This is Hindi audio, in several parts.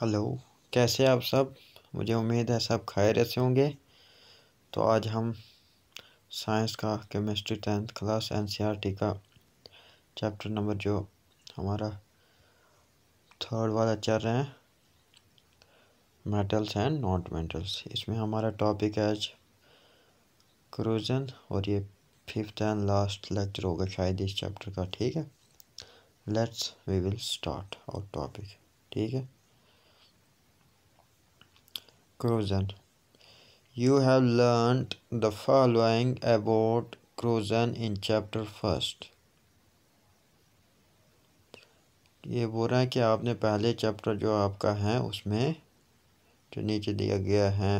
हेलो कैसे आप सब मुझे उम्मीद है सब खैरियत से होंगे तो आज हम साइंस का केमिस्ट्री टेंथ क्लास एनसीईआरटी का चैप्टर नंबर जो हमारा थर्ड वाला चल रहे हैं मेटल्स एंड नॉट मेटल्स इसमें हमारा टॉपिक है आज क्रोजन और ये फिफ्थ एंड लास्ट लेक्चर होगा शायद इस चैप्टर का ठीक है let's we will start our topic ठीक है corrosion you have learn the following about corrosion in chapter first ये बोल रहे हैं कि आपने पहले चैप्टर जो आपका है उसमें जो नीचे दिया गया है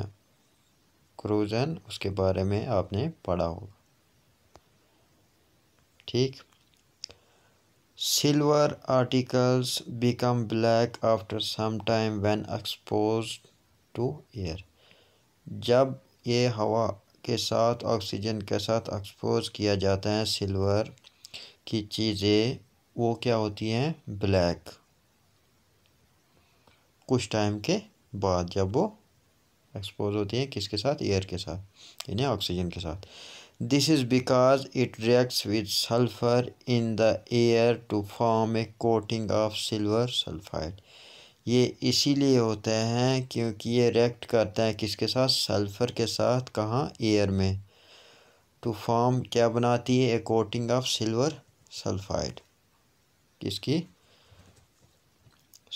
क्रोजन उसके बारे में आपने पढ़ा होगा ठीक silver articles become black after some time when expose to air जब ये हवा के साथ ऑक्सीजन के साथ एक्सपोज किया जाता है सिल्वर की चीज़ें वो क्या होती हैं ब्लैक कुछ टाइम के बाद जब वो एक्सपोज होती हैं किसके साथ एयर के साथ यानी ऑक्सीजन के साथ this is because it reacts with sulphur in the air to form a coating of silver sulphide ये इसीलिए होते हैं क्योंकि ये रिएक्ट करते हैं किसके साथ सल्फ़र के साथ कहाँ एयर में टू तो फॉर्म क्या बनाती है a coating of silver sulphide किसकी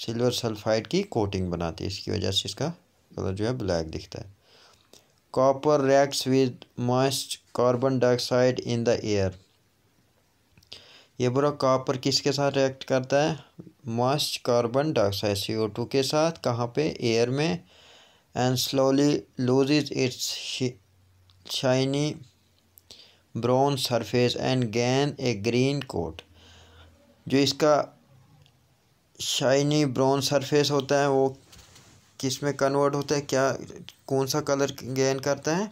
सिल्वर सल्फाइड की कोटिंग बनाती है इसकी वजह से इसका कलर जो है ब्लैक दिखता है copper reacts with moist carbon dioxide in the air ये बुरा कॉपर किसके साथ रिएक्ट करता है moist carbon dioxide C O two के साथ कहाँ पे एयर में and slowly lose its shiny brown surface and gain a green coat जो इसका शाइनी ब्राउन सरफेस होता है वो किस में कन्वर्ट होता है क्या कौन सा कलर गेन करता है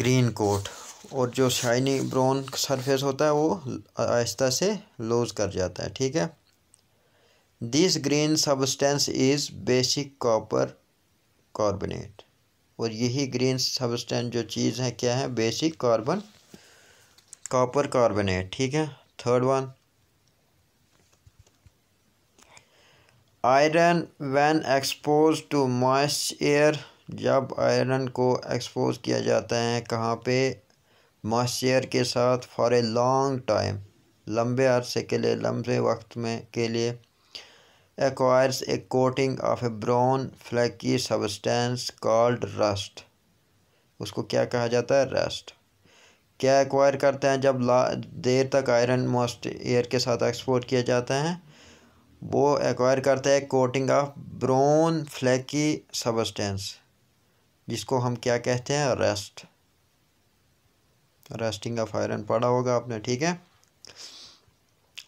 ग्रीन कोट और जो शाइनी ब्राउन सरफेस होता है वो आहिस्ता से लूज़ कर जाता है ठीक है this green substance is basic copper carbonate और यही ग्रीन सबस्टेंस जो चीज़ है क्या है बेसिक कार्बन कॉपर कार्बोनेट ठीक है third one iron when expose to moist air जब आयरन को एक्सपोज किया जाता है कहाँ पे मॉइस्चर के साथ फॉर ए लॉन्ग टाइम लंबे अरसे के लिए लंबे वक्त में के लिए acquires a coating of a brown flaky substance called rust उसको क्या कहा जाता है रस्ट क्या एक्वायर करते हैं जब ला देर तक आयरन मोस्ट एयर के साथ एक्सपोर्ट किया जाते हैं वो एक्वायर करते हैं coating of brown flaky substance जिसको हम क्या कहते हैं रस्ट रेस्टिंग ऑफ आयरन पढ़ा होगा आपने ठीक है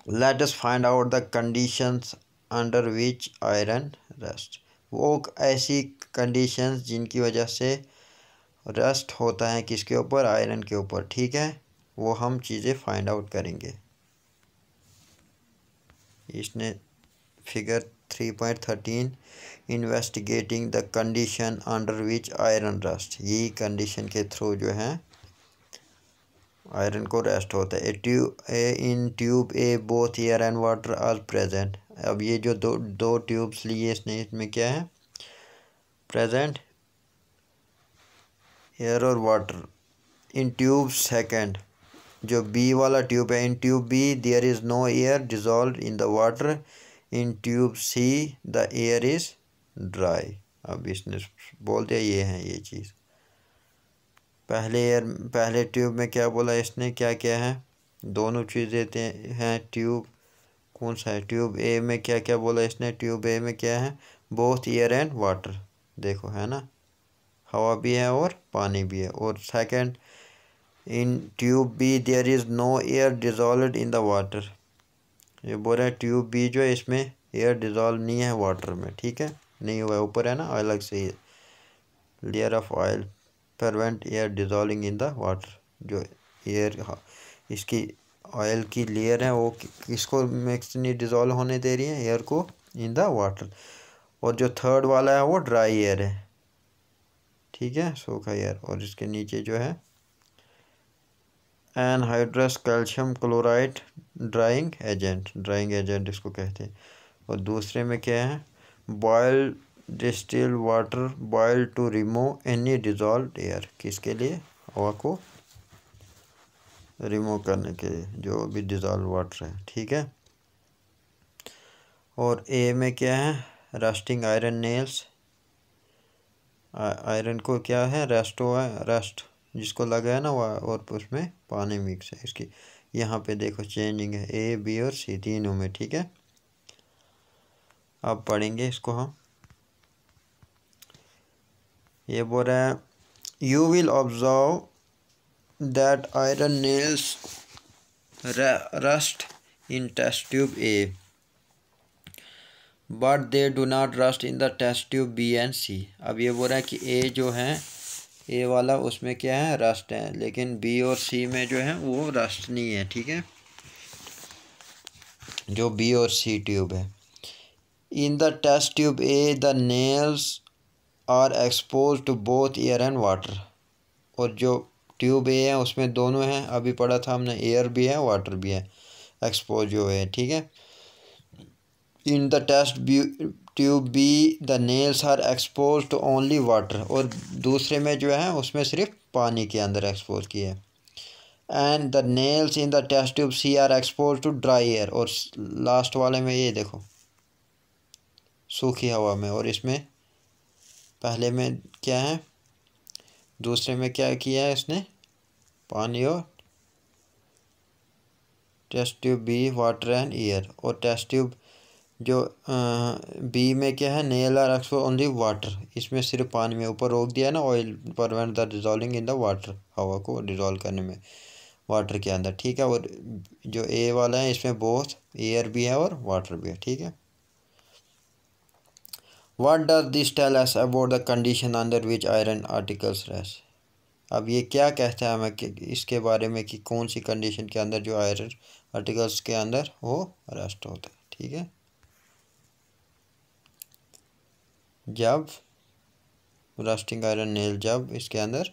let us find out the conditions under which iron rust वो ऐसी कंडीशंस जिनकी वजह से रेस्ट होता है किसके ऊपर आयरन के ऊपर ठीक है वो हम चीज़ें फाइंड आउट करेंगे इसने figure three point thirteen investigating the condition under which iron rust यही कंडीशन के थ्रू जो है आयरन को रेस्ट होता है a tube a in tube a both air and water are present अब ये जो दो दो ट्यूब्स लिए इसने इसमें क्या है प्रेजेंट एयर और वाटर इन ट्यूब सेकेंड जो बी वाला ट्यूब है in tube B there is no air dissolve in the water in tube C the air is dry अब इसने बोल दिया ये है ये चीज़ पहले एयर पहले ट्यूब में क्या बोला इसने क्या क्या है दोनों चीज़ देते हैं ट्यूब कौन सा है ट्यूब ए में क्या क्या बोला इसने ट्यूब ए में क्या है बोथ एयर एंड वाटर देखो है ना हवा भी है और पानी भी है और second in tube B there is no air dissolve in the water ये बोल रहा है ट्यूब बी जो है इसमें एयर डिजॉल्व नहीं है वाटर में ठीक है नहीं हुआ है ऊपर है ना अलग से layer of oil prevent air dissolving in the water जो एयर हाँ, इसकी ऑयल की लेयर है वो किसको मिक्स नहीं डिज़ोल्व होने दे रही है एयर को इन द वाटर और जो थर्ड वाला है वो ड्राई एयर है ठीक है सूखा एयर और इसके नीचे जो है anhydrous calcium chloride drying agent drying agent इसको कहते हैं और दूसरे में क्या है boil distil water boil to remove any dissolve air किसके लिए हवा को रिमूव करने के लिए जो भी डिजॉल्व वाटर है ठीक है और ए में क्या है रस्टिंग आयरन नेल्स आयरन को क्या है रेस्ट हुआ है रेस्ट जिसको लगा है ना वह और उसमें पानी मिक्स है इसकी यहाँ पे देखो चेंजिंग है ए बी और सी तीनों में ठीक है अब पढ़ेंगे इसको हम ये बोल रहे हैं you will observe that iron nails rust in test tube A but they do not rust in the test tube B and C अब ये बोल रहे हैं कि ए जो है ए वाला उसमें क्या है रस्ट है लेकिन बी और सी में जो है वो रस्ट नहीं है ठीक है जो बी और सी ट्यूब है in the test tube A the nails are expose to both air and water और जो ट्यूब ए है उसमें दोनों हैं अभी पढ़ा था हमने एयर भी है वाटर भी है एक्सपोज जो है ठीक है in the test tube B the nails are expose to only water और दूसरे में जो है उसमें सिर्फ पानी के अंदर एक्सपोज किए है and the nails in the test tube C are expose to dry air और लास्ट वाले में ये देखो सूखी हवा में और इसमें पहले में क्या है दूसरे में क्या किया है इसने पानी और test tube B water and air और टेस्ट ट्यूब जो बी में क्या है नेल आर एक्स ओनली वाटर इसमें सिर्फ पानी में ऊपर रोक दिया ना oil prevent the dissolving in the water हवा को डिजॉल्व करने में वाटर के अंदर ठीक है और जो ए वाला है इसमें बोथ एयर भी है और वाटर भी है ठीक है What does this tell us about the condition under which iron articles rest? अब ये क्या कहता है हमें कि इसके बारे में कि कौन सी कंडीशन के अंदर जो आयरन आर्टिकल्स के अंदर वो रेस्ट होता है ठीक है जब रस्टिंग आयरन नेल जब इसके अंदर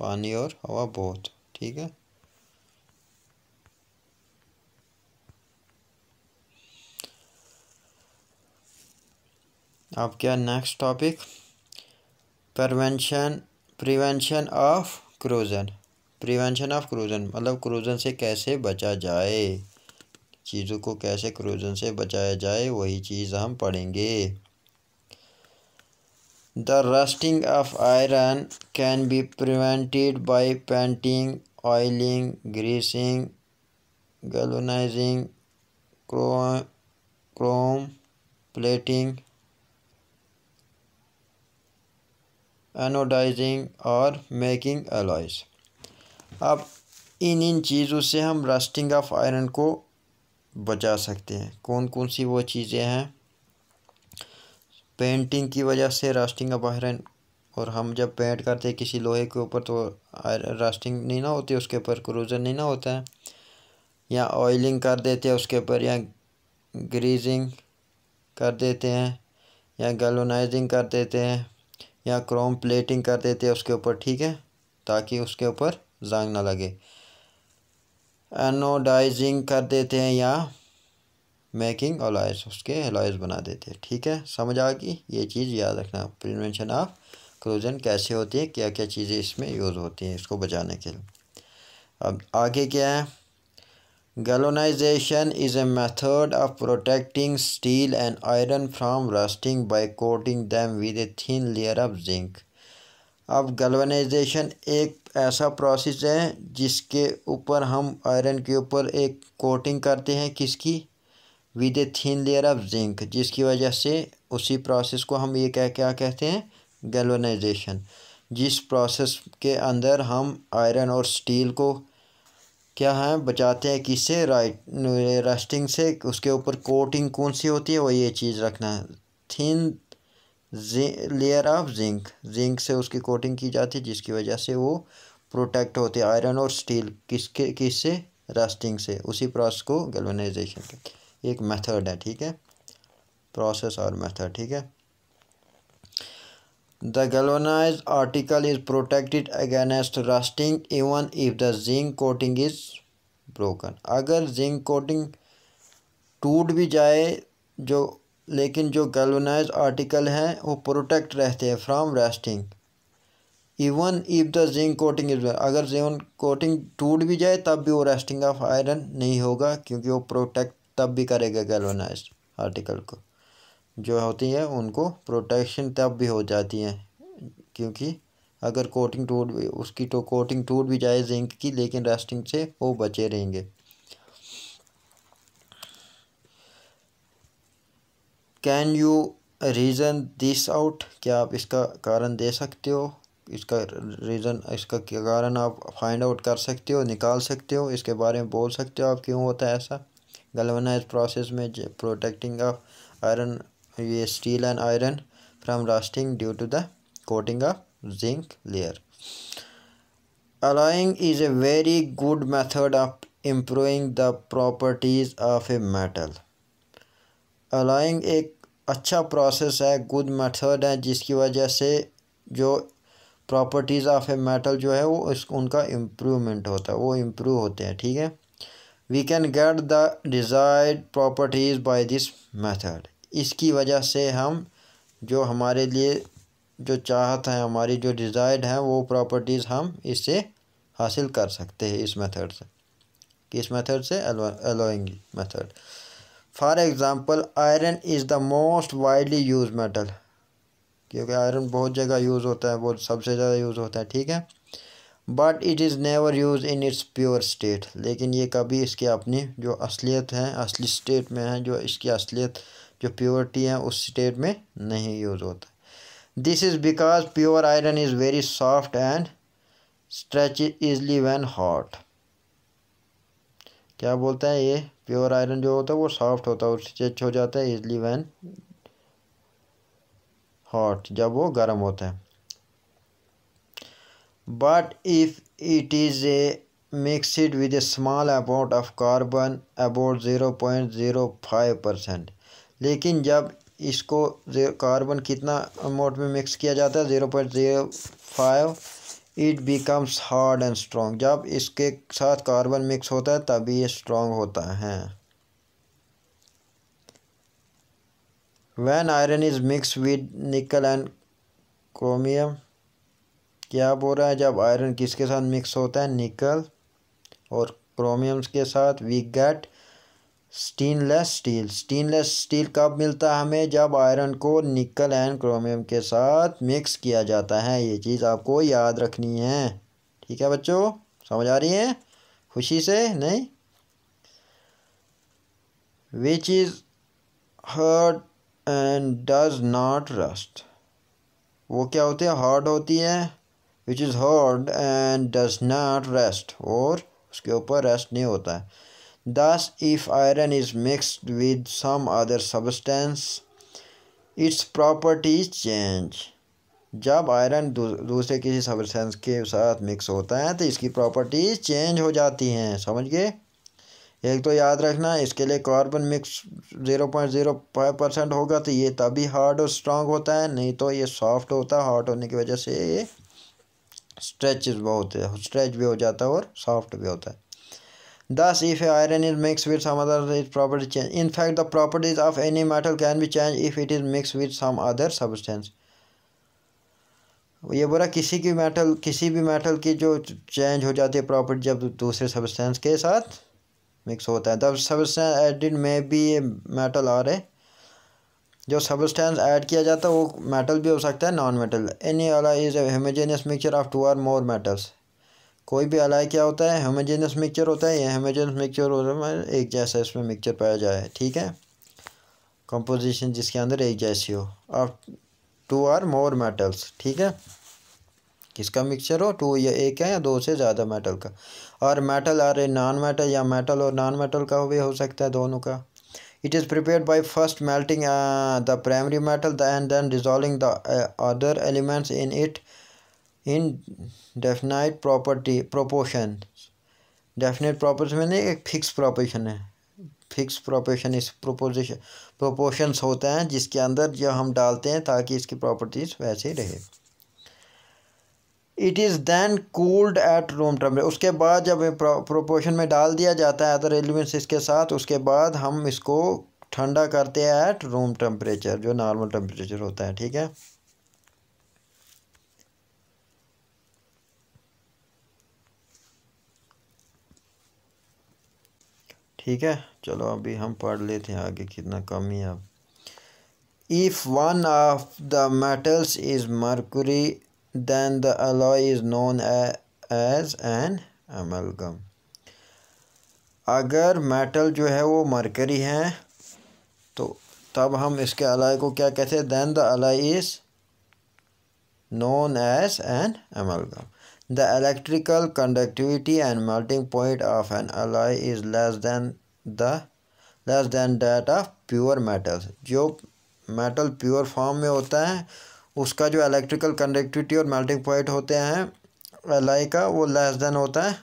पानी और हवा बहुत ठीक है अब क्या next topic prevention prevention of corrosion prevention of corrosion मतलब क्रोजन से कैसे बचा जाए चीज़ों को कैसे क्रोजन से बचाया जाए वही चीज़ हम पढ़ेंगे the rusting of iron can be prevented by painting oiling greasing galvanising chrome chrome plating anodising और मेकिंग एलॉयज़ अब इन इन चीज़ों से हम रस्टिंग ऑफ आयरन को बचा सकते हैं कौन कौन सी वो चीज़ें हैं पेंटिंग की वजह से रस्टिंग ऑफ आयरन और हम जब पेंट करते हैं किसी लोहे के ऊपर तो रस्टिंग नहीं ना होती उसके ऊपर क्रूजन नहीं ना होता है या ऑयलिंग कर देते हैं उसके ऊपर या ग्रीजिंग कर देते हैं या गलोनाइजिंग कर देते हैं या क्रोम प्लेटिंग कर देते हैं उसके ऊपर ठीक है ताकि उसके ऊपर जंग ना लगे एनोडाइजिंग कर देते हैं या मेकिंग अलॉयस उसके अलॉयस बना देते हैं ठीक है समझ आ गई ये चीज़ याद रखना प्रिवेंशन ऑफ क्रोजन कैसे होती है क्या क्या चीज़ें इसमें यूज़ होती हैं इसको बचाने के लिए अब आगे क्या है Galvanization is a method of protecting steel and iron from rusting by coating them with a thin layer of zinc. अब galvanization एक ऐसा प्रोसेस है जिसके ऊपर हम आयरन के ऊपर एक कोटिंग करते हैं किसकी with a thin layer of zinc जिसकी वजह से उसी प्रोसेस को हम ये क्या क्या कहते हैं गैल्वनाइजेशन जिस प्रोसेस के अंदर हम आयरन और स्टील को क्या है बचाते हैं किससे राइट रस्टिंग से उसके ऊपर कोटिंग कौन सी होती है वो ये चीज़ रखना है thin layer of zinc zinc से उसकी कोटिंग की जाती है जिसकी वजह से वो प्रोटेक्ट होते हैं आयरन और स्टील किसके किससे रस्टिंग से उसी प्रोसेस को गलवनाइजेशन एक मेथड है ठीक है प्रोसेस और मेथड ठीक है The galvanized article is protected against rusting even if the zinc coating is broken. अगर zinc coating टूट भी जाए जो लेकिन जो galvanized article हैं वो protect रहते हैं from rusting. Even if the zinc coating is अगर जिंक कोटिंग टूट भी जाए तब भी वो रेस्टिंग ऑफ आयरन नहीं होगा क्योंकि वो प्रोटेक्ट तब भी करेगा गैलोनाइज आर्टिकल को जो होती हैं उनको प्रोटेक्शन तब भी हो जाती हैं क्योंकि अगर कोटिंग टूट उसकी तो कोटिंग टूट भी जाए जिंक की लेकिन रेस्टिंग से वो बचे रहेंगे can you reason this out क्या आप इसका कारण दे सकते हो इसका रीज़न इसका कारण आप फाइंड आउट कर सकते हो निकाल सकते हो इसके बारे में बोल सकते हो आप क्यों होता है ऐसा गलवनाइज प्रोसेस में प्रोटेक्टिंग ऑफ आयरन ये steel and iron from rusting due to the coating of zinc layer. Alloying is a very good method of improving the properties of a metal. Alloying एक अच्छा process है good method है जिसकी वजह से जो प्रॉपर्टीज़ ऑफ ए मेटल जो है वो इस उनका इम्प्रूवमेंट होता है वो इम्प्रूव होते हैं ठीक है we can get the desired properties by this method इसकी वजह से हम जो हमारे लिए जो चाहत है हमारी जो डिज़ायर्ड है वो प्रॉपर्टीज़ हम इससे हासिल कर सकते हैं इस मेथड से किस मेथड से alloying method for example iron is the most widely use metal क्योंकि आयरन बहुत जगह यूज़ होता है वो सबसे ज़्यादा यूज़ होता है ठीक है but it is never use in its pure state लेकिन ये कभी इसके अपनी जो असलियत है असली स्टेट में है जो इसकी असलियत जो प्योरिटी है उस स्टेट में नहीं यूज़ होता this is because pure iron is very soft and stretch easily when hot क्या बोलते हैं ये प्योर आयरन जो होता है वो सॉफ्ट होता है और स्ट्रेच हो जाता है इजली वैन हॉट जब वो गर्म होता है but if it is a mixed with a small amount of carbon about zero point zero five percent लेकिन जब इसको कार्बन कितना अमाउंट में मिक्स किया जाता है zero point zero five it becomes hard and strong जब इसके साथ कार्बन मिक्स होता है तभी ये स्ट्रॉन्ग होता है when iron is mix with nickel and chromium क्या बोल रहा है जब आयरन किसके साथ मिक्स होता है निकल और क्रोमियम्स के साथ we get stainless steel stainless steel कब मिलता है हमें जब आयरन को निकल एंड क्रोमियम के साथ मिक्स किया जाता है ये चीज़ आपको याद रखनी है ठीक है बच्चों समझ आ रही है खुशी से नहीं which is hard and does not rust वो क्या होती है हार्ड होती है which is hard and does not rust और उसके ऊपर रेस्ट नहीं होता है Thus, if iron is mixed with some other substance, its properties change. जब आयरन दूसरे किसी सब्सटेंस के साथ मिक्स होता है तो इसकी प्रॉपर्टीज़ चेंज हो जाती हैं समझ गए एक तो याद रखना इसके लिए carbon mix zero point zero five percent होगा तो ये तभी हार्ड और स्ट्रांग होता है नहीं तो ये सॉफ्ट होता है हार्ड होने की वजह से ये स्ट्रेच बहुत स्ट्रेच भी हो जाता है और सॉफ्ट भी होता है Thus, if iron is mixed with some other, its properties change. In fact, the properties of any metal can be changed if it is mixed with some other substance. ये बोला किसी की मेटल किसी भी मेटल की जो चेंज हो जाती है प्रॉपर्टी जब दूसरे सब्सटेंस के साथ मिक्स होता है तब सब्सटेंस एडिड में भी ये मेटल आ रहे जो सब्सटेंस ऐड किया जाता है वो मेटल भी हो सकता है non metal any alloy is a homogeneous mixture of two or more metals कोई भी अलाय क्या होता है होमोजेनस मिक्सचर होता है या होमोजेनस मिक्सचर होता है मतलब एक जैसा इसमें मिक्सचर पाया जाए ठीक है कंपोजिशन जिसके अंदर एक जैसी हो अब टू आर मोर मेटल्स ठीक है किसका मिक्सचर हो टू या एक है या दो से ज़्यादा मेटल का और मेटल और नॉन मेटल या मेटल और नॉन मेटल का भी हो सकता है दोनों का it is prepare by first melting the primary metal and then dissolving the other elements in it in definite property proportion definite property में नहीं एक फिक्स प्रोपोशन है फिक्स प्रोपोशन इस प्रोपोजिशन प्रोपोशंस होते हैं जिसके अंदर जो हम डालते हैं ताकि इसकी प्रॉपर्टीज़ वैसे ही रहे it is then cooled at room temperature उसके बाद जब प्रोपोशन में डाल दिया जाता है अदर एलिमेंट्स इसके साथ उसके बाद हम इसको ठंडा करते हैं एट रूम टेम्परेचर जो नॉर्मल टेम्परेचर होता है ठीक है ठीक है चलो अभी हम पढ़ लेते हैं आगे कितना कम ही अब if one of the metals is mercury then the alloy is known as an amalgam अगर मेटल जो है वो मरकरी है तो तब हम इसके अलाय को क्या कहते हैं then the alloy is known as an amalgam The electrical conductivity and melting point of an alloy is less than the less than that of pure metals. जो metal pure form में होता है उसका जो electrical conductivity और melting point होते हैं alloy का वो less than होता है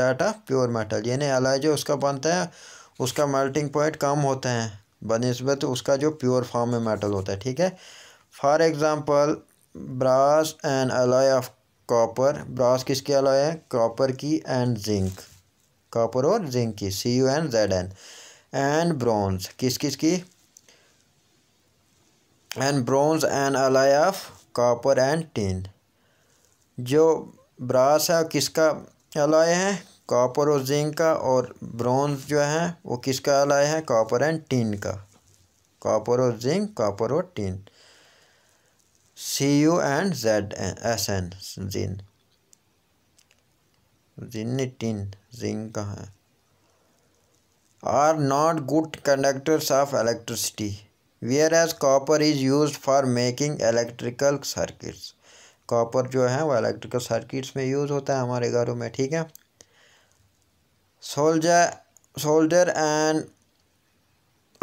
that of pure metal. यानी alloy जो उसका बनता है उसका melting point कम होता है बनस्बत उसका जो प्योर फॉर्म में मेटल होता है ठीक है for example brass and alloy of copper brass किसके अलावा है कॉपर की एंड जिंक कॉपर और जिंक की C U N Z N and bronze किस किस की and bronze and alloy of copper and tin जो ब्रास है किसका अलाय है कॉपर और जिंक का और ब्रॉन्ज जो है वो किसका अलाय है कॉपर एंड टिन का कॉपर और जिंक कॉपर और tin C U and Z S N जिन जिन टिन जिंक का है are not good conductors of electricity whereas copper is use for making electrical circuits copper जो है वो इलेक्ट्रिकल सर्किट्स में यूज़ होता है हमारे घरों में ठीक है solder solder and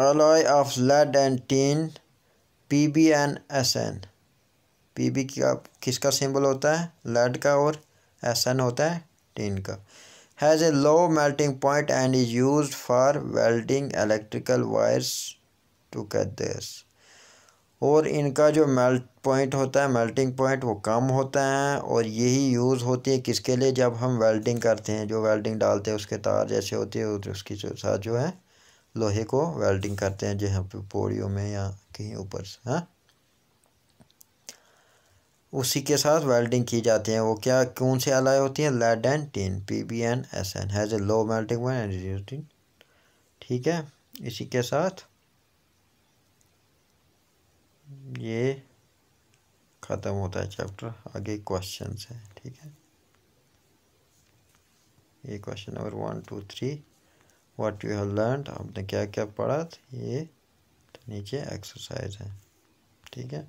alloy of lead and tin P B N S N P B का किसका सिंबल होता है लेड का और एस एन होता है टीन का has a low melting point and is use for welding electrical wires together और इनका जो मेल्ट पॉइंट होता है मेल्टिंग पॉइंट वो कम होता है और यही यूज़ होती है किसके लिए जब हम वेल्डिंग करते हैं जो वेल्डिंग डालते हैं उसके तार जैसे होती है तो उसके साथ जो है लोहे को वेल्डिंग करते हैं जहाँ पे पोड़ियों में या कहीं ऊपर से हाँ उसी के साथ वेल्डिंग की जाती है वो क्या कौन से अलाय होती हैं lead and tin P B N S N has a low melting and ठीक है इसी के साथ ये ख़त्म होता है चैप्टर आगे क्वेश्चन तो है ठीक है ये question number one two three what you have learn आपने क्या क्या पढ़ा ये नीचे एक्सरसाइज है ठीक है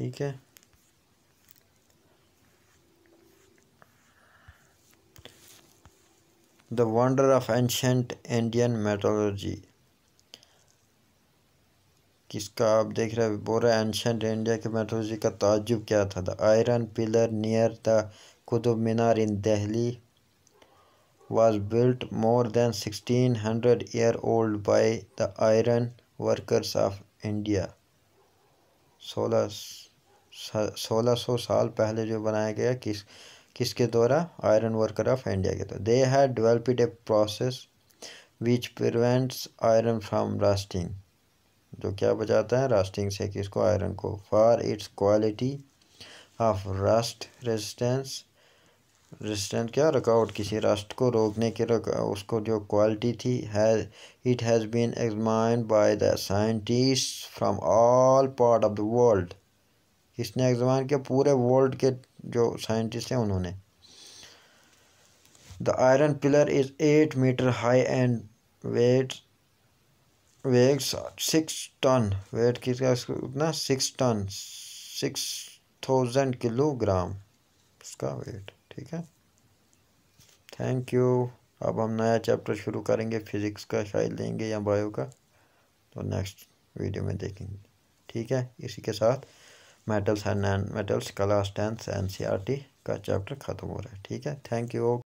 ठीक है the wonder of ancient Indian metallurgy किसका आप देख रहे हैं बोरा एंशंट इंडिया के मेटोलॉजी का ताजुब क्या था the iron pillar near the Qutub Minar in Delhi built more than sixteen hundred year old by the iron workers of India सोलह सोलह सौ साल पहले जो बनाया गया किस किसके द्वारा आयरन वर्कर ऑफ इंडिया के द्वारा दे है developed a process which prevents iron from rusting जो क्या बचाता है रास्टिंग से किसको आयरन को for its quality of rust resistance resistance क्या रुकावट किसी रस्ट को रोकने के उसको जो क्वालिटी थी है it has been exam by the scientist from all part of the world किसने एग्जाम किया पूरे वर्ल्ड के जो साइंटिस्ट हैं उन्होंने the iron pillar is eight metre high and weight weight six ton weight किसका उतना six ton six thousand kilogram उसका वेट ठीक है थैंक यू अब हम नया चैप्टर शुरू करेंगे फिज़िक्स का शायद लेंगे या बायो का तो नेक्स्ट वीडियो में देखेंगे ठीक है इसी के साथ metals and non metals class tenth N R T का चैप्टर खत्म हो रहा है ठीक है थैंक यू